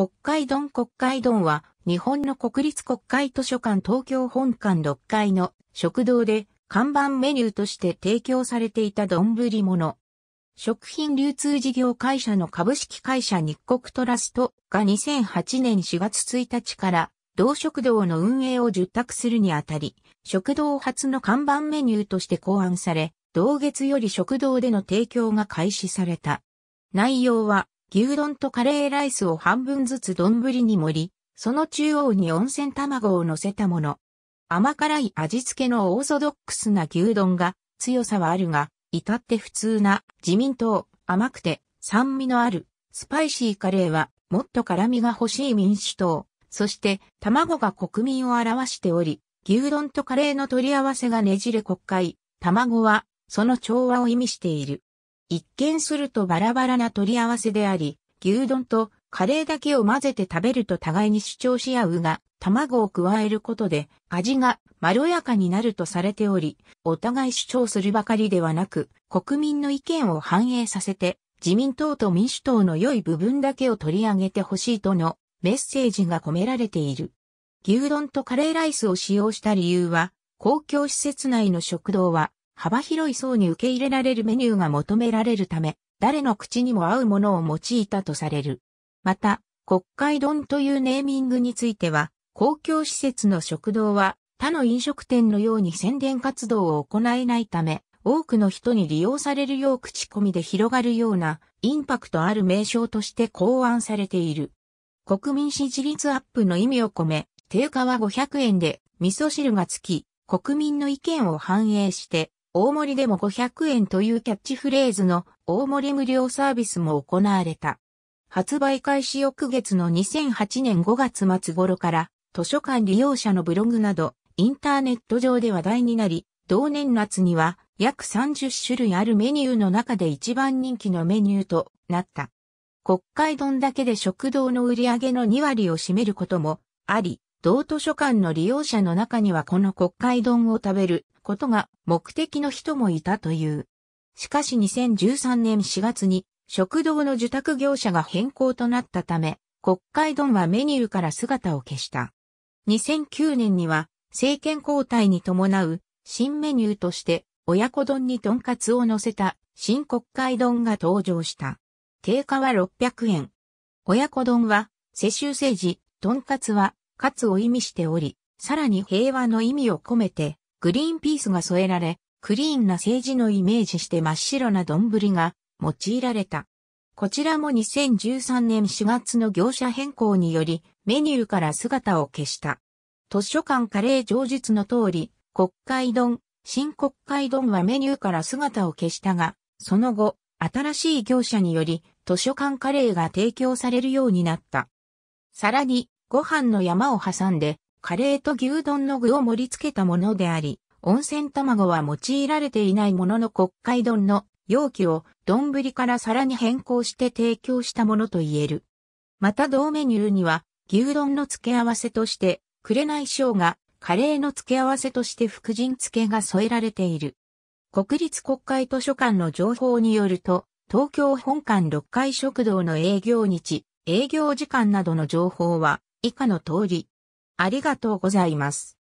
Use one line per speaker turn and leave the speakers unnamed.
国会丼国会丼は、日本の国立国会図書館東京本館6階の食堂で看板メニューとして提供されていた丼物。食品流通事業会社の株式会社日国トラストが2008年4月1日から同食堂の運営を受託するにあたり、食堂初の看板メニューとして考案され、同月より食堂での提供が開始された。内容は牛丼とカレーライスを半分ずつ丼に盛り、その中央に温泉卵を乗せたもの。甘辛い味付けのオーソドックスな牛丼が強さはあるが、至って普通な自民党甘くて酸味のあるスパイシーカレーはもっと辛味が欲しい民主党。そして卵が国民を表しており、牛丼とカレーの取り合わせがねじれ国会。卵はその調和を意味している。一見するとバラバラな取り合わせであり、牛丼とカレーだけを混ぜて食べると互いに主張し合うが、卵を加えることで味がまろやかになるとされており、お互い主張するばかりではなく、国民の意見を反映させて、自民党と民主党の良い部分だけを取り上げてほしいとのメッセージが込められている。牛丼とカレーライスを使用した理由は、公共施設内の食堂は幅広い層に受け入れられるメニューが求められるため、誰の口にも合うものを用いたとされる。また、国会丼というネーミングについては、公共施設の食堂は他の飲食店のように宣伝活動を行えないため、多くの人に利用されるよう口コミで広がるようなインパクトある名称として考案されている。国民支持率アップの意味を込め、定価は500円で味噌汁がつき、国民の意見を反映して大盛りでも500円というキャッチフレーズの大盛り無料サービスも行われた。発売開始翌月の2008年5月末頃から図書館利用者のブログなどインターネット上で話題になり、同年夏には約30種類あるメニューの中で一番人気のメニューとなった。国会丼だけで食堂の売り上げの2割を占めることもあり、同図書館の利用者の中にはこの国会丼を食べることが目的の人もいたという。しかし2013年4月に食堂の受託業者が変更となったため、国会丼はメニューから姿を消した。2009年には政権交代に伴う新メニューとして親子丼にとんかつを乗せた新国会丼が登場した。定価は600円。親子丼は世襲政治、とんかつはかつを意味しており、さらに平和の意味を込めて、グリーンピースが添えられ、クリーンな政治のイメージして真っ白な丼が用いられた。こちらも2013年4月の業者変更により、メニューから姿を消した。図書館カレー上述の通り、国会丼、新国会丼はメニューから姿を消したが、その後、新しい業者により、図書館カレーが提供されるようになった。さらに、ご飯の山を挟んで、カレーと牛丼の具を盛り付けたものであり、温泉卵は用いられていないものの国会丼の容器を丼から皿に変更して提供したものと言える。また同メニューには牛丼の付け合わせとして、紅生姜、カレーの付け合わせとして福神漬けが添えられている。国立国会図書館の情報によると、東京本館6階食堂の営業日、営業時間などの情報は、以下の通り。ありがとうございます。